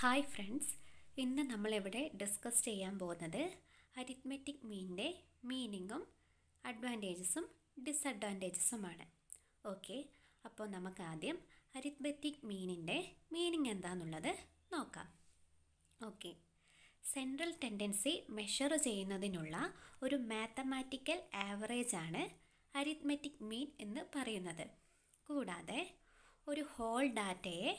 hi friends ഇന്ന് നമ്മളിവിടെ discuss ചെയ്യാൻ പോകുന്നത് അരിത്മെറ്റിക് മീനിൻ്റെ മീനിങ്ങും അഡ്വാൻറ്റേജസും ഡിസഡ്വാൻറ്റേജസുമാണ് ഓക്കെ അപ്പോൾ നമുക്കാദ്യം അരിത്മെറ്റിക് മീനിൻ്റെ മീനിങ് എന്താണെന്നുള്ളത് നോക്കാം ഓക്കെ സെൻട്രൽ ടെൻഡൻസി മെഷർ ചെയ്യുന്നതിനുള്ള ഒരു മാത്തമാറ്റിക്കൽ ആവറേജാണ് അരിത്മെറ്റിക് മീൻ എന്ന് പറയുന്നത് കൂടാതെ ഒരു ഹോൾ ഡാറ്റയെ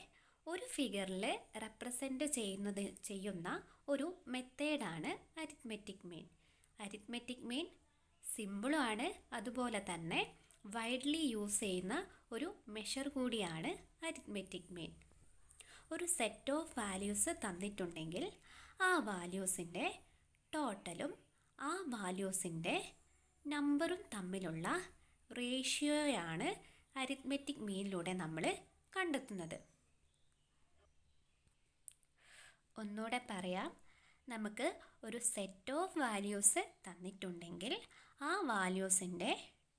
ഒരു ഫിഗറിൽ റെപ്രസെൻ്റ് ചെയ്യുന്നത് ചെയ്യുന്ന ഒരു മെത്തേഡാണ് അരിത്മെറ്റിക് മീൻ അരിത്മെറ്റിക് മീൻ സിമ്പിളുമാണ് അതുപോലെ തന്നെ വൈഡ്ലി യൂസ് ചെയ്യുന്ന ഒരു മെഷർ കൂടിയാണ് അരിത്മെറ്റിക് മീൻ ഒരു സെറ്റ് ഓഫ് വാല്യൂസ് തന്നിട്ടുണ്ടെങ്കിൽ ആ വാല്യൂസിൻ്റെ ടോട്ടലും ആ വാല്യൂസിൻ്റെ നമ്പറും തമ്മിലുള്ള റേഷ്യോയാണ് അരിത്മെറ്റിക് മീനിലൂടെ നമ്മൾ കണ്ടെത്തുന്നത് ഒന്നുകൂടെ പറയാം നമുക്ക് ഒരു സെറ്റ് ഓഫ് വാല്യൂസ് തന്നിട്ടുണ്ടെങ്കിൽ ആ വാല്യൂസിൻ്റെ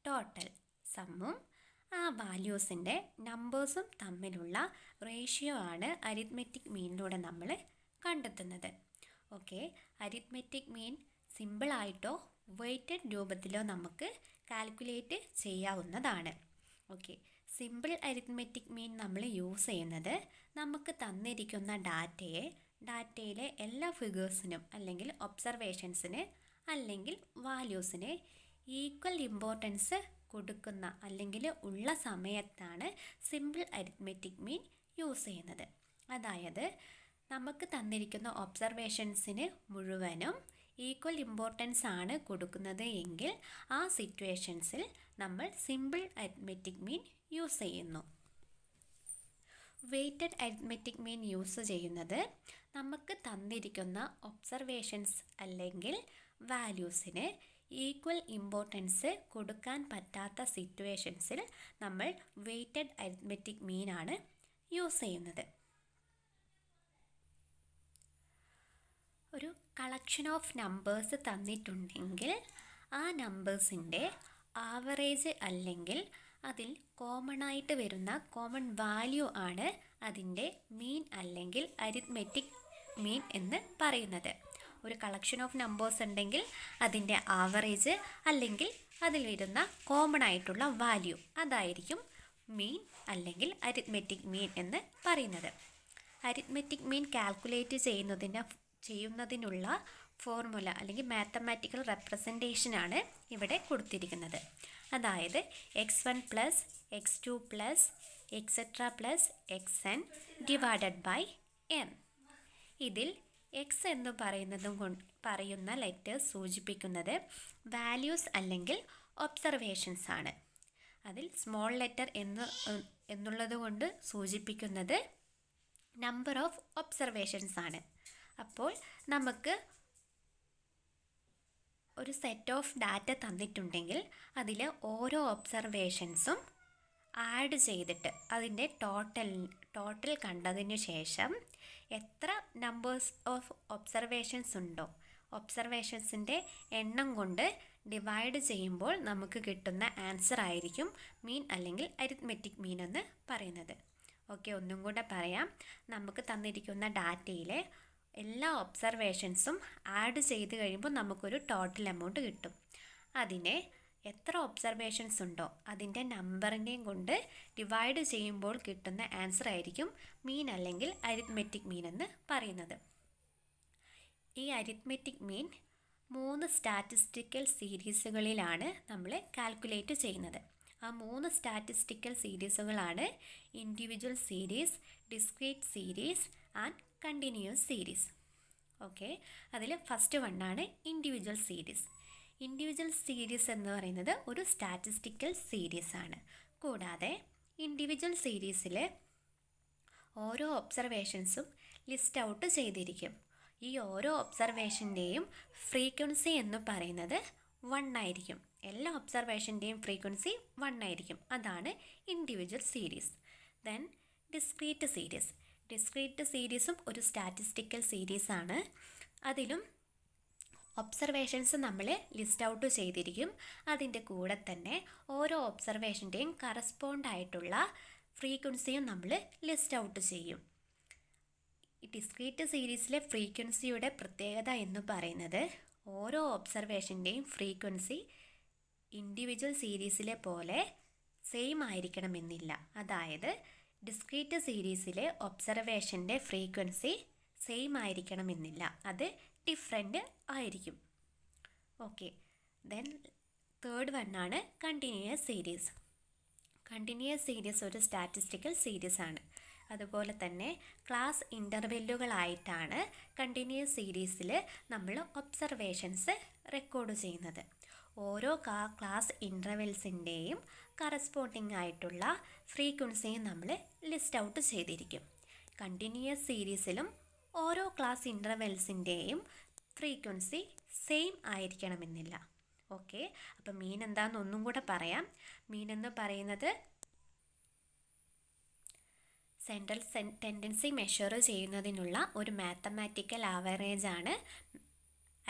ടോട്ടൽ സമ്മും ആ വാല്യൂസിൻ്റെ നമ്പേഴ്സും തമ്മിലുള്ള റേഷ്യോ ആണ് അരിത്മെറ്റിക് മീനിലൂടെ നമ്മൾ കണ്ടെത്തുന്നത് ഓക്കെ അരിത്മെറ്റിക് മീൻ സിമ്പിളായിട്ടോ വെയ്റ്റഡ് രൂപത്തിലോ നമുക്ക് കാൽക്കുലേറ്റ് ചെയ്യാവുന്നതാണ് ഓക്കെ സിമ്പിൾ അരിത്മെറ്റിക് മീൻ നമ്മൾ യൂസ് ചെയ്യുന്നത് നമുക്ക് തന്നിരിക്കുന്ന ഡാറ്റയെ ഡാറ്റയിലെ എല്ലാ ഫിഗേഴ്സിനും അല്ലെങ്കിൽ ഒബ്സർവേഷൻസിന് അല്ലെങ്കിൽ വാല്യൂസിന് ഈക്വൽ ഇമ്പോർട്ടൻസ് കൊടുക്കുന്ന അല്ലെങ്കിൽ ഉള്ള സമയത്താണ് സിമ്പിൾ അരിത്മെറ്റിക് മീൻ യൂസ് ചെയ്യുന്നത് അതായത് നമുക്ക് തന്നിരിക്കുന്ന ഒബ്സർവേഷൻസിന് മുഴുവനും ഈക്വൽ ഇമ്പോർട്ടൻസ് ആണ് കൊടുക്കുന്നത് എങ്കിൽ ആ സിറ്റുവേഷൻസിൽ നമ്മൾ സിമ്പിൾ അരിത്മെറ്റിക് മീൻ യൂസ് ചെയ്യുന്നു വെയ്റ്റഡ് അരിത്മെറ്റിക് മീൻ യൂസ് ചെയ്യുന്നത് നമുക്ക് തന്നിരിക്കുന്ന ഒബ്സർവേഷൻസ് അല്ലെങ്കിൽ വാല്യൂസിന് ഈക്വൽ ഇമ്പോർട്ടൻസ് കൊടുക്കാൻ പറ്റാത്ത സിറ്റുവേഷൻസിൽ നമ്മൾ വെയ്റ്റഡ് അരിത്മെറ്റിക് മീനാണ് യൂസ് ചെയ്യുന്നത് ഒരു കളക്ഷൻ ഓഫ് നമ്പേഴ്സ് തന്നിട്ടുണ്ടെങ്കിൽ ആ നമ്പേഴ്സിൻ്റെ ആവറേജ് അല്ലെങ്കിൽ അതിൽ കോമൺ ആയിട്ട് വരുന്ന കോമൺ വാല്യൂ ആണ് അതിൻ്റെ മീൻ അല്ലെങ്കിൽ അരിത്മെറ്റിക് മീൻ എന്ന് പറയുന്നത് ഒരു കളക്ഷൻ ഓഫ് നമ്പേഴ്സ് ഉണ്ടെങ്കിൽ അതിൻ്റെ ആവറേജ് അല്ലെങ്കിൽ അതിൽ വരുന്ന കോമൺ ആയിട്ടുള്ള വാല്യൂ അതായിരിക്കും മീൻ അല്ലെങ്കിൽ അരിത്മെറ്റിക് മീൻ എന്ന് പറയുന്നത് അരിത്മെറ്റിക് മീൻ കാൽക്കുലേറ്റ് ചെയ്യുന്നതിന് ചെയ്യുന്നതിനുള്ള ഫോർമുല അല്ലെങ്കിൽ മാത്തമാറ്റിക്കൽ റെപ്രസെൻറ്റേഷനാണ് ഇവിടെ കൊടുത്തിരിക്കുന്നത് അതായത് X one plus X two plus etcetera plus X N divided by M ഇതിൽ എക്സ് എന്ന് പറയുന്നതും കൊണ്ട് പറയുന്ന ലെറ്റേഴ്സ് സൂചിപ്പിക്കുന്നത് വാല്യൂസ് അല്ലെങ്കിൽ ഒബ്സർവേഷൻസ് ആണ് അതിൽ സ്മോൾ ലെറ്റർ എന്ന് എന്നുള്ളത് കൊണ്ട് സൂചിപ്പിക്കുന്നത് നമ്പർ ഓഫ് ഒബ്സർവേഷൻസ് ആണ് അപ്പോൾ നമുക്ക് ഒരു സെറ്റ് ഓഫ് ഡാറ്റ തന്നിട്ടുണ്ടെങ്കിൽ അതിൽ ഓരോ ഒബ്സർവേഷൻസും ആഡ് ചെയ്തിട്ട് അതിൻ്റെ ടോട്ടൽ ടോട്ടൽ കണ്ടതിന് ശേഷം എത്ര നമ്പേഴ്സ് ഓഫ് ഒബ്സർവേഷൻസ് ഉണ്ടോ ഒബ്സർവേഷൻസിൻ്റെ എണ്ണം കൊണ്ട് ഡിവൈഡ് ചെയ്യുമ്പോൾ നമുക്ക് കിട്ടുന്ന ആൻസർ ആയിരിക്കും മീൻ അല്ലെങ്കിൽ അരിത്മെറ്റിക് മീൻ എന്ന് പറയുന്നത് ഓക്കെ ഒന്നും കൂടെ പറയാം നമുക്ക് തന്നിരിക്കുന്ന ഡാറ്റയിലെ എല്ലാ ഒബ്സർവേഷൻസും ആഡ് ചെയ്ത് കഴിയുമ്പോൾ നമുക്കൊരു ടോട്ടൽ എമൗണ്ട് കിട്ടും അതിനെ എത്ര ഒബ്സർവേഷൻസ് ഉണ്ടോ അതിൻ്റെ നമ്പറിനെയും കൊണ്ട് ഡിവൈഡ് ചെയ്യുമ്പോൾ കിട്ടുന്ന ആൻസർ ആയിരിക്കും മീൻ അല്ലെങ്കിൽ അരിത്മെറ്റിക് മീൻ എന്ന് പറയുന്നത് ഈ അരിത്മെറ്റിക് മീൻ മൂന്ന് സ്റ്റാറ്റിസ്റ്റിക്കൽ സീരീസുകളിലാണ് നമ്മൾ കാൽക്കുലേറ്റ് ചെയ്യുന്നത് ആ മൂന്ന് സ്റ്റാറ്റിസ്റ്റിക്കൽ സീരീസുകളാണ് individual series discrete series and continuous series okay അതിൽ ഫസ്റ്റ് വണ്ണാണ് ഇൻഡിവിജ്വൽ സീരീസ് ഇൻഡിവിജ്വൽ സീരീസ് എന്ന് പറയുന്നത് ഒരു സ്റ്റാറ്റിസ്റ്റിക്കൽ സീരീസ് ആണ് കൂടാതെ ഇൻഡിവിജ്വൽ സീരീസിൽ ഓരോ ഒബ്സർവേഷൻസും ലിസ്റ്റ് ഔട്ട് ചെയ്തിരിക്കും ഈ ഓരോ ഒബ്സർവേഷൻ്റെയും ഫ്രീക്വൻസി എന്ന് പറയുന്നത് വൺ ആയിരിക്കും എല്ലാ ഒബ്സർവേഷൻ്റെയും ഫ്രീക്വൻസി വൺ ആയിരിക്കും അതാണ് individual series then discrete series discrete സീരീസും ഒരു സ്റ്റാറ്റിസ്റ്റിക്കൽ സീരീസാണ് അതിലും ഒബ്സർവേഷൻസ് നമ്മൾ ലിസ്റ്റ് ഔട്ട് ചെയ്തിരിക്കും അതിൻ്റെ കൂടെ തന്നെ ഓരോ ഒബ്സർവേഷൻ്റെയും കറസ്പോണ്ടായിട്ടുള്ള ഫ്രീക്വൻസിയും നമ്മൾ ലിസ്റ്റ് ഔട്ട് ചെയ്യും ഡിസ്ക്രീറ്റ് സീരീസിലെ ഫ്രീക്വൻസിയുടെ പ്രത്യേകത എന്ന് പറയുന്നത് ഓരോ ഒബ്സർവേഷൻ്റെയും ഫ്രീക്വൻസി ഇൻഡിവിജ്വൽ സീരീസിലെ പോലെ സെയിം ആയിരിക്കണമെന്നില്ല അതായത് ഡിസ്ക്രീറ്റ് സീരീസിലെ ഒബ്സർവേഷൻ്റെ ഫ്രീക്വൻസി സെയിം ആയിരിക്കണമെന്നില്ല അത് ഡിഫറെൻ്റ് ആയിരിക്കും ഓക്കെ ദെൻ തേർഡ് വണ്ണാണ് കണ്ടിന്യൂസ് സീരീസ് കണ്ടിന്യൂസ് സീരീസ് ഒരു സ്റ്റാറ്റിസ്റ്റിക്കൽ സീരീസ് ആണ് അതുപോലെ തന്നെ ക്ലാസ് ഇൻ്റർവെല്ലുകളായിട്ടാണ് കണ്ടിന്യൂസ് സീരീസിൽ നമ്മൾ ഒബ്സർവേഷൻസ് റെക്കോർഡ് ചെയ്യുന്നത് ഓരോ ക്ലാസ് ഇൻ്റർവെൽസിൻ്റെയും കറസ്പോണ്ടിങ് ആയിട്ടുള്ള ഫ്രീക്വൻസിയും നമ്മൾ ലിസ്റ്റ് ഔട്ട് ചെയ്തിരിക്കും കണ്ടിന്യൂസ് സീരീസിലും ഓരോ ക്ലാസ് ഇൻ്റർവെൽസിൻ്റെയും ഫ്രീക്വൻസി സെയിം ആയിരിക്കണമെന്നില്ല ഓക്കെ അപ്പം മീൻ എന്താണെന്ന് ഒന്നും കൂടെ പറയാം മീൻ എന്ന് പറയുന്നത് സെൻട്രൽ ടെൻഡൻസി മെഷർ ചെയ്യുന്നതിനുള്ള ഒരു മാത്തമാറ്റിക്കൽ ആവറേജാണ്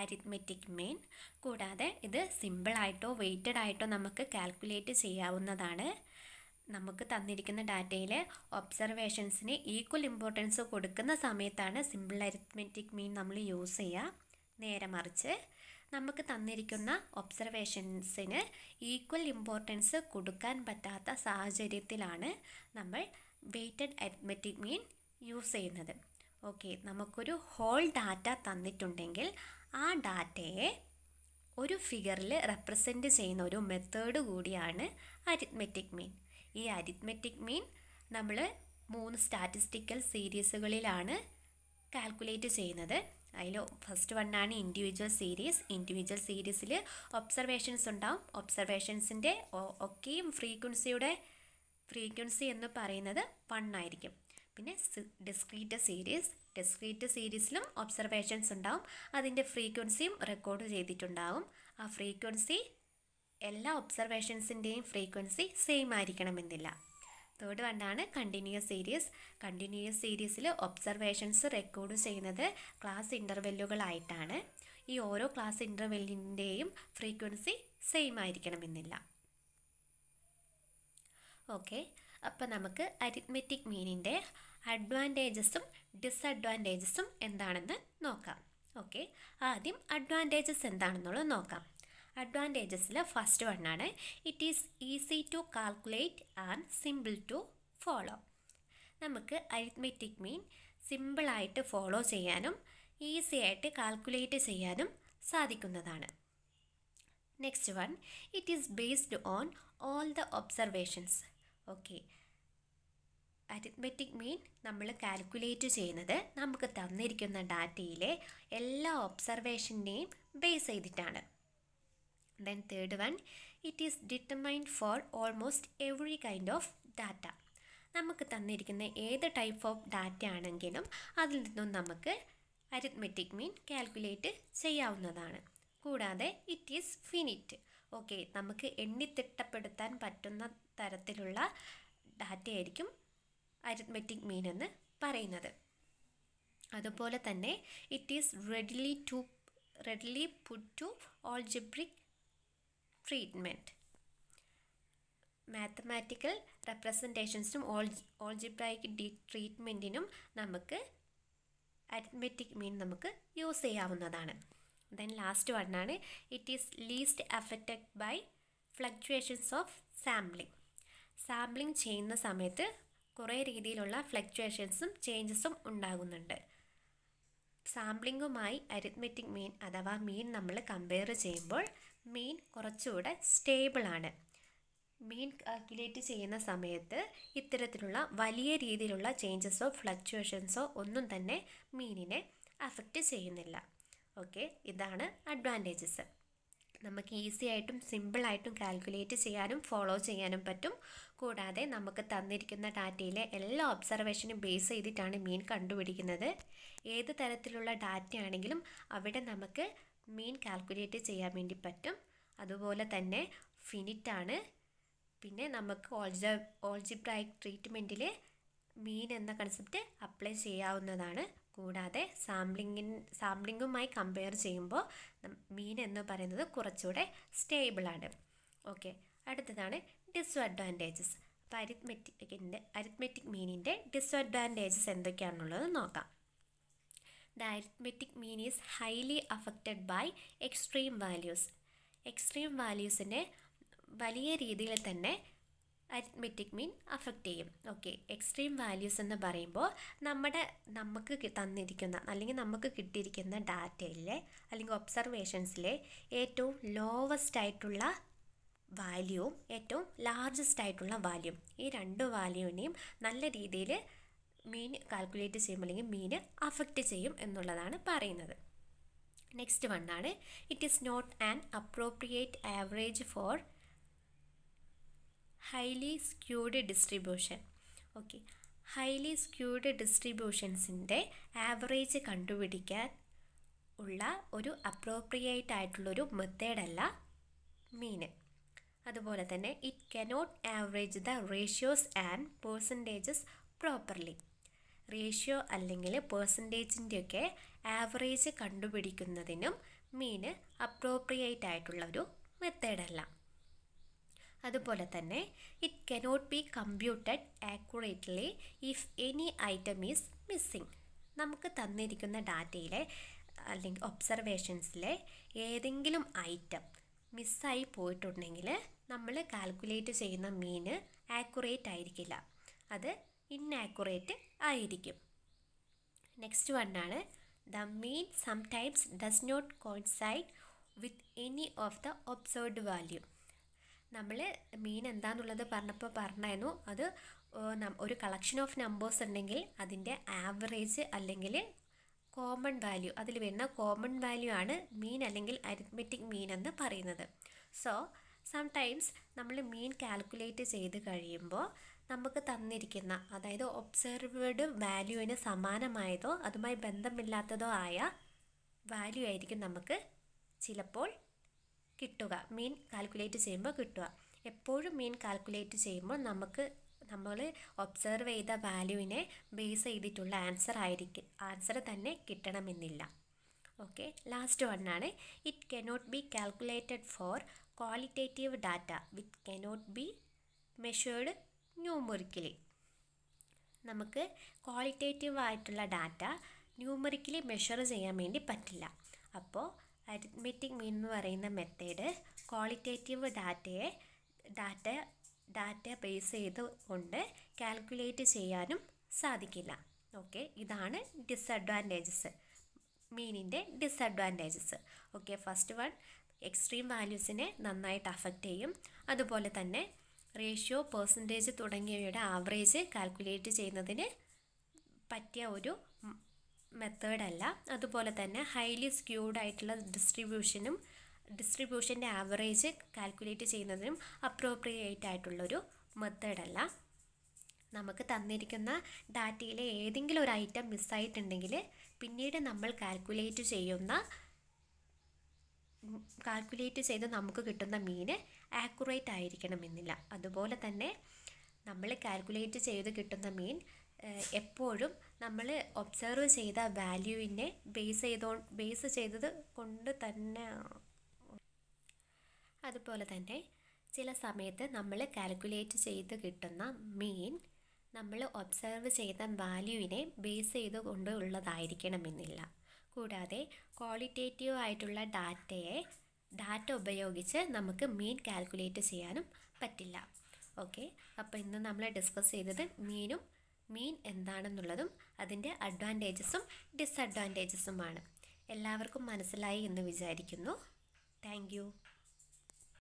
അരിത്മെറ്റിക് മെയിൻ കൂടാതെ ഇത് സിമ്പിളായിട്ടോ വെയ്റ്റഡ് ആയിട്ടോ നമുക്ക് കാൽക്കുലേറ്റ് ചെയ്യാവുന്നതാണ് നമുക്ക് തന്നിരിക്കുന്ന ഡാറ്റയിൽ ഒബ്സർവേഷൻസിന് ഈക്വൽ ഇമ്പോർട്ടൻസ് കൊടുക്കുന്ന സമയത്താണ് സിമ്പിൾ അരിത്മെറ്റിക് മീൻ നമ്മൾ യൂസ് ചെയ്യുക നേരെ മറിച്ച് നമുക്ക് തന്നിരിക്കുന്ന ഒബ്സർവേഷൻസിന് ഈക്വൽ ഇമ്പോർട്ടൻസ് കൊടുക്കാൻ പറ്റാത്ത സാഹചര്യത്തിലാണ് നമ്മൾ വെയ്റ്റഡ് അരിത്മെറ്റിക് മീൻ യൂസ് ചെയ്യുന്നത് ഓക്കെ നമുക്കൊരു ഹോൾ ഡാറ്റ തന്നിട്ടുണ്ടെങ്കിൽ ആ ഡാറ്റയെ ഒരു ഫിഗറിൽ റെപ്രസെൻ്റ് ചെയ്യുന്ന ഒരു മെത്തേഡ് കൂടിയാണ് അരിത്മെറ്റിക് മീൻ ഈ അരിത്മെറ്റിക് മീൻ നമ്മൾ മൂന്ന് സ്റ്റാറ്റിസ്റ്റിക്കൽ സീരീസുകളിലാണ് കാൽക്കുലേറ്റ് ചെയ്യുന്നത് അതിൽ ഫസ്റ്റ് വണ്ണാണ് ഇൻഡിവിജ്വൽ സീരീസ് ഇൻഡിവിജ്വൽ സീരീസിൽ ഒബ്സർവേഷൻസ് ഉണ്ടാവും ഒബ്സർവേഷൻസിൻ്റെ ഒക്കെയും ഫ്രീക്വൻസിയുടെ ഫ്രീക്വൻസി എന്ന് പറയുന്നത് വൺ ആയിരിക്കും പിന്നെ ഡിസ്ക്രീറ്റ് സീരീസ് ഡിസ്ക്രീറ്റ് സീരീസിലും ഒബ്സർവേഷൻസ് ഉണ്ടാവും അതിൻ്റെ ഫ്രീക്വൻസിയും റെക്കോർഡ് ചെയ്തിട്ടുണ്ടാവും ആ ഫ്രീക്വൻസി എല്ലാ ഒബ്സർവേഷൻസിൻ്റെയും ഫ്രീക്വൻസി സെയിം ആയിരിക്കണമെന്നില്ല തേർഡ് വണ്ണാണ് കണ്ടിന്യൂസ് സീരീസ് കണ്ടിന്യൂസ് സീരീസിൽ ഒബ്സർവേഷൻസ് റെക്കോർഡ് ചെയ്യുന്നത് ക്ലാസ് ഇൻ്റർവെല്ലുകളായിട്ടാണ് ഈ ഓരോ ക്ലാസ് ഇൻ്റർവെല്ലിൻ്റെയും ഫ്രീക്വൻസി സെയിം ആയിരിക്കണമെന്നില്ല ഓക്കെ അപ്പോൾ നമുക്ക് അരിത്മെറ്റിക് മീനിൻ്റെ അഡ്വാൻറ്റേജസും ഡിസഡ്വാൻറ്റേജസും എന്താണെന്ന് നോക്കാം ഓക്കെ ആദ്യം അഡ്വാൻറ്റേജസ് എന്താണെന്നുള്ളത് നോക്കാം അഡ്വാൻറ്റേജസിൽ ഫസ്റ്റ് വൺ ആണ് it is easy to calculate and simple to follow നമുക്ക് അരിത്മെറ്റിക് മീൻ സിമ്പിളായിട്ട് ഫോളോ ചെയ്യാനും ഈസി ആയിട്ട് കാൽക്കുലേറ്റ് ചെയ്യാനും സാധിക്കുന്നതാണ് next one it is based on all the observations okay arithmetic mean നമ്മൾ കാൽക്കുലേറ്റ് ചെയ്യുന്നത് നമുക്ക് തന്നിരിക്കുന്ന ഡാറ്റയിലെ എല്ലാ ഒബ്സർവേഷൻ്റെയും ബേസ് ചെയ്തിട്ടാണ് then third one it is determined for almost every kind of data നമുക്ക് തന്നിരിക്കുന്ന ഏത് ടൈപ്പ് ഓഫ് ഡാറ്റ ആണെങ്കിലും അതിൽ നിന്നും നമുക്ക് അരിത്മെറ്റിക് മീൻ കാൽക്കുലേറ്റ് ചെയ്യാവുന്നതാണ് കൂടാതെ ഇറ്റ് ഈസ് ഫിനിറ്റ് ഓക്കെ നമുക്ക് എണ്ണിത്തിട്ടപ്പെടുത്താൻ പറ്റുന്ന തരത്തിലുള്ള ഡാറ്റയായിരിക്കും അരിത്മെറ്റിക് മീൻ എന്ന് പറയുന്നത് അതുപോലെ തന്നെ it is readily to readily put to algebraic treatment mathematical റെപ്രസെൻറ്റേഷൻസിനും ഓൾ ഓൾജിബ്രൈക്ക് ഡി ട്രീറ്റ്മെൻറ്റിനും നമുക്ക് അരിത്മെറ്റിക് മീൻ നമുക്ക് യൂസ് ചെയ്യാവുന്നതാണ് ദെൻ ലാസ്റ്റ് വണ്ണാണ് it is least affected by fluctuations of sampling sampling ചെയ്യുന്ന സമയത്ത് കുറേ രീതിയിലുള്ള ഫ്ലക്ച്വേഷൻസും ചേഞ്ചസും ഉണ്ടാകുന്നുണ്ട് സാമ്പിളിങ്ങുമായി അരിത്മെറ്റിക് മീൻ അഥവാ മീൻ നമ്മൾ കമ്പയർ ചെയ്യുമ്പോൾ മീൻ കുറച്ചുകൂടെ സ്റ്റേബിളാണ് മീൻ കാൽക്കുലേറ്റ് ചെയ്യുന്ന സമയത്ത് ഇത്തരത്തിലുള്ള വലിയ രീതിയിലുള്ള ചേഞ്ചസോ ഫ്ലക്ച്വേഷൻസോ ഒന്നും തന്നെ മീനിനെ അഫക്റ്റ് ചെയ്യുന്നില്ല ഓക്കെ ഇതാണ് അഡ്വാൻറ്റേജസ് നമുക്ക് ഈസി ആയിട്ടും സിമ്പിളായിട്ടും കാൽക്കുലേറ്റ് ചെയ്യാനും ഫോളോ ചെയ്യാനും പറ്റും കൂടാതെ നമുക്ക് തന്നിരിക്കുന്ന ഡാറ്റയിലെ എല്ലാ ഒബ്സർവേഷനും ബേസ് ചെയ്തിട്ടാണ് മീൻ കണ്ടുപിടിക്കുന്നത് ഏത് തരത്തിലുള്ള ഡാറ്റ ആണെങ്കിലും അവിടെ നമുക്ക് മീൻ കാൽക്കുലേറ്റ് ചെയ്യാൻ വേണ്ടി പറ്റും അതുപോലെ തന്നെ ഫിനിറ്റാണ് പിന്നെ നമുക്ക് ഓൾജ ഓൾജിബ്രായിക് ട്രീറ്റ്മെൻറ്റിൽ മീൻ എന്ന കൺസെപ്റ്റ് അപ്ലൈ ചെയ്യാവുന്നതാണ് കൂടാതെ സാമ്പിളിങ്ങിൻ സാമ്പിളിങ്ങുമായി കമ്പയർ ചെയ്യുമ്പോൾ മീൻ എന്ന് പറയുന്നത് കുറച്ചുകൂടെ സ്റ്റേബിളാണ് ഓക്കെ അടുത്തതാണ് ഡിസ്അഡ്വാൻറ്റേജസ് അപ്പോൾ അരിത്മെറ്റിക്കിൻ്റെ അരിത്മെറ്റിക് മീനിൻ്റെ ഡിസ്അഡ്വാൻറ്റേജസ് എന്തൊക്കെയാണെന്നുള്ളത് നോക്കാം the arithmetic mean is highly affected by extreme values extreme വാല്യൂസിനെ വലിയ രീതിയിൽ തന്നെ അരിത്മെറ്റിക് മീൻ അഫക്റ്റ് ചെയ്യും ഓക്കെ എക്സ്ട്രീം വാല്യൂസ് എന്ന് പറയുമ്പോൾ നമ്മുടെ നമുക്ക് തന്നിരിക്കുന്ന അല്ലെങ്കിൽ നമുക്ക് കിട്ടിയിരിക്കുന്ന ഡാറ്റയിലെ അല്ലെങ്കിൽ ഒബ്സർവേഷൻസിലെ ഏറ്റവും ലോവസ്റ്റ് ആയിട്ടുള്ള വാല്യൂവും ഏറ്റവും ലാർജസ്റ്റ് ആയിട്ടുള്ള വാല്യൂം ഈ രണ്ട് വാല്യൂവിനെയും നല്ല രീതിയിൽ മീൻ കാൽക്കുലേറ്റ് ചെയ്യുമ്പോൾ അല്ലെങ്കിൽ മീൻ അഫക്റ്റ് ചെയ്യും എന്നുള്ളതാണ് പറയുന്നത് നെക്സ്റ്റ് വണ്ണാണ് it is not an appropriate average for highly skewed distribution okay highly skewed ഡിസ്ട്രിബ്യൂഷൻസിൻ്റെ ആവറേജ് കണ്ടുപിടിക്കാൻ ഉള്ള ഒരു അപ്രോപ്രിയേറ്റ് ആയിട്ടുള്ളൊരു മെത്തേഡല്ല മീന് അതുപോലെ തന്നെ it cannot average the ratios and percentages properly ratio അല്ലെങ്കിൽ പേഴ്സൻറ്റേജിൻ്റെയൊക്കെ ആവറേജ് കണ്ടുപിടിക്കുന്നതിനും മീന് അപ്രോപ്രിയേറ്റ് ആയിട്ടുള്ളൊരു മെത്തേഡല്ല അതുപോലെ തന്നെ it cannot be computed accurately if any item is missing നമുക്ക് തന്നിരിക്കുന്ന ഡാറ്റയിലെ അല്ലെങ്കിൽ ഒബ്സർവേഷൻസിലെ ഏതെങ്കിലും ഐറ്റം മിസ്സായി പോയിട്ടുണ്ടെങ്കിൽ നമ്മൾ കാൽക്കുലേറ്റ് ചെയ്യുന്ന മീന് ആക്യുറേറ്റ് ആയിരിക്കില്ല അത് ഇന്നാക്യുറേറ്റ് ആയിരിക്കും നെക്സ്റ്റ് വണ്ണാണ് the mean sometimes does not coincide with any of the observed value നമ്മൾ മീൻ എന്താണെന്നുള്ളത് പറഞ്ഞപ്പോൾ പറഞ്ഞായിരുന്നു അത് ഒരു കളക്ഷൻ ഓഫ് നമ്പേഴ്സ് ഉണ്ടെങ്കിൽ അതിൻ്റെ ആവറേജ് അല്ലെങ്കിൽ കോമൺ വാല്യൂ അതിൽ വരുന്ന കോമൺ വാല്യൂ ആണ് മീൻ അല്ലെങ്കിൽ അരിത്മെറ്റിക് മീൻ എന്ന് പറയുന്നത് സോ സം ടൈംസ് നമ്മൾ മീൻ കാൽക്കുലേറ്റ് ചെയ്ത് കഴിയുമ്പോൾ നമുക്ക് തന്നിരിക്കുന്ന അതായത് ഒബ്സെർവേഡ് വാല്യൂവിന് സമാനമായതോ അതുമായി ബന്ധമില്ലാത്തതോ ആയ വാല്യൂ ആയിരിക്കും നമുക്ക് ചിലപ്പോൾ കിട്ടുക മീൻ കാൽക്കുലേറ്റ് ചെയ്യുമ്പോൾ കിട്ടുക എപ്പോഴും മീൻ കാൽക്കുലേറ്റ് ചെയ്യുമ്പോൾ നമുക്ക് നമ്മൾ ഒബ്സർവ് ചെയ്ത വാല്യൂവിനെ ബേസ് ചെയ്തിട്ടുള്ള ആൻസർ ആയിരിക്കും ആൻസർ തന്നെ കിട്ടണമെന്നില്ല ഓക്കെ ലാസ്റ്റ് വണ്ണാണ് it cannot be calculated for qualitative data which cannot be measured numerically നമുക്ക് ക്വാളിറ്റേറ്റീവ് ആയിട്ടുള്ള ഡാറ്റ ന്യൂമറിക്കലി മെഷർ ചെയ്യാൻ വേണ്ടി പറ്റില്ല അപ്പോൾ അരിത്മെറ്റിക് മീൻ എന്ന് പറയുന്ന മെത്തേഡ് ക്വാളിറ്റേറ്റീവ് ഡാറ്റയെ ഡാറ്റ ഡാറ്റ ബേസ് ചെയ്ത് കൊണ്ട് കാൽക്കുലേറ്റ് ചെയ്യാനും സാധിക്കില്ല ഓക്കെ ഇതാണ് ഡിസഡ്വാൻറ്റേജസ് മീനിൻ്റെ disadvantages okay first one extreme വാല്യൂസിനെ നന്നായിട്ട് അഫക്റ്റ് ചെയ്യും അതുപോലെ തന്നെ റേഷ്യോ പെർസെൻറ്റേജ് തുടങ്ങിയവയുടെ ആവറേജ് കാൽക്കുലേറ്റ് ചെയ്യുന്നതിന് പറ്റിയ ഒരു മെത്തേഡല്ല അതുപോലെ തന്നെ ഹൈലി സ്ക്യൂഡ് ആയിട്ടുള്ള ഡിസ്ട്രിബ്യൂഷനും ഡിസ്ട്രിബ്യൂഷൻ്റെ ആവറേജ് കാൽക്കുലേറ്റ് ചെയ്യുന്നതിനും അപ്രോപ്രിയേറ്റ് ആയിട്ടുള്ളൊരു മെത്തേഡല്ല നമുക്ക് തന്നിരിക്കുന്ന ഡാറ്റയിലെ ഏതെങ്കിലും ഒരു ഐറ്റം മിസ്സായിട്ടുണ്ടെങ്കിൽ പിന്നീട് നമ്മൾ കാൽക്കുലേറ്റ് ചെയ്യുന്ന കാൽക്കുലേറ്റ് ചെയ്ത് നമുക്ക് കിട്ടുന്ന മീൻ ആക്യുറേറ്റ് ആയിരിക്കണമെന്നില്ല അതുപോലെ തന്നെ നമ്മൾ കാൽക്കുലേറ്റ് ചെയ്ത് കിട്ടുന്ന മീൻ എപ്പോഴും നമ്മൾ ഒബ്സർവ് ചെയ്ത വാല്യൂവിനെ ബേസ് ചെയ്തോ ബേസ് ചെയ്തത് കൊണ്ട് തന്നെ അതുപോലെ തന്നെ ചില സമയത്ത് നമ്മൾ കാൽക്കുലേറ്റ് ചെയ്ത് കിട്ടുന്ന മീൻ നമ്മൾ ഒബ്സർവ് ചെയ്ത വാല്യൂവിനെ ബേസ് ചെയ്ത് കൊണ്ട് ഉള്ളതായിരിക്കണമെന്നില്ല കൂടാതെ ക്വാളിറ്റേറ്റീവ് ആയിട്ടുള്ള ഡാറ്റയെ ഡാറ്റ ഉപയോഗിച്ച് നമുക്ക് മീൻ കാൽക്കുലേറ്റ് ചെയ്യാനും പറ്റില്ല ഓക്കെ അപ്പോൾ ഇന്ന് നമ്മൾ ഡിസ്കസ് ചെയ്തത് മീനും മീൻ എന്താണെന്നുള്ളതും അതിൻ്റെ അഡ്വാൻറ്റേജസും ഡിസ്അഡ്വാൻറ്റേജസുമാണ് എല്ലാവർക്കും മനസ്സിലായി എന്ന് വിചാരിക്കുന്നു താങ്ക്